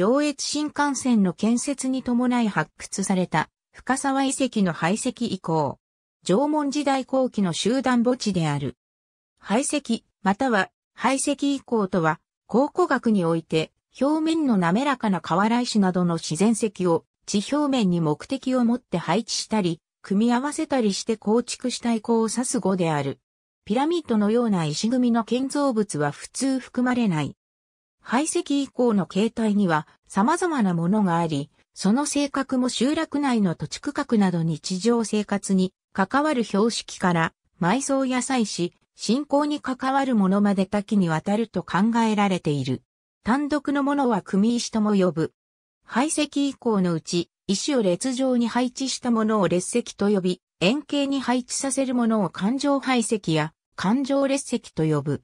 上越新幹線の建設に伴い発掘された深沢遺跡の排斥以降、縄文時代後期の集団墓地である。排斥、または排斥以降とは、考古学において表面の滑らかな瓦石などの自然石を地表面に目的を持って配置したり、組み合わせたりして構築した遺構を指す語である。ピラミッドのような石組みの建造物は普通含まれない。排斥以降の形態には様々なものがあり、その性格も集落内の土地区画など日常生活に関わる標識から埋葬や祭祀、信仰に関わるものまで多岐にわたると考えられている。単独のものは組石とも呼ぶ。排斥以降のうち、石を列状に配置したものを列石と呼び、円形に配置させるものを環状排斥や環状列石と呼ぶ。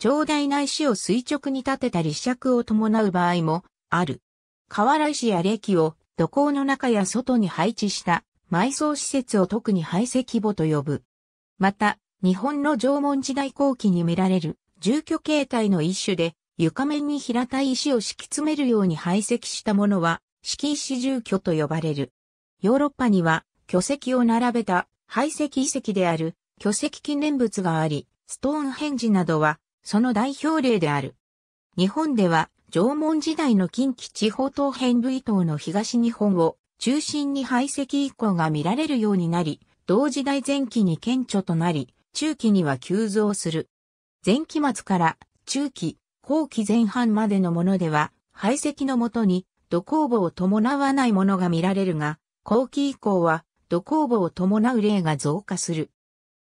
長大な石を垂直に立てた立尺を伴う場合もある。瓦石や気を土坑の中や外に配置した埋葬施設を特に排石墓と呼ぶ。また、日本の縄文時代後期に見られる住居形態の一種で床面に平たい石を敷き詰めるように排石したものは敷石住居と呼ばれる。ヨーロッパには巨石を並べた排石遺跡である巨石記念物があり、ストーンヘンジなどはその代表例である。日本では、縄文時代の近畿地方東辺部以東の東日本を中心に排斥以降が見られるようになり、同時代前期に顕著となり、中期には急増する。前期末から中期、後期前半までのものでは、排斥のもとに土工房を伴わないものが見られるが、後期以降は土工房を伴う例が増加する。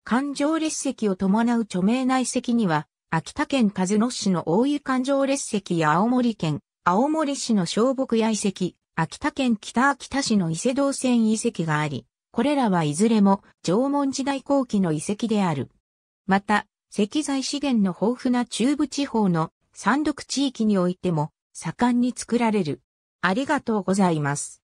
環状列石を伴う著名内石には、秋田県和野市の大湯環状列石や青森県、青森市の小木屋遺跡、秋田県北秋田市の伊勢道線遺跡があり、これらはいずれも縄文時代後期の遺跡である。また、石材資源の豊富な中部地方の山麓地域においても盛んに作られる。ありがとうございます。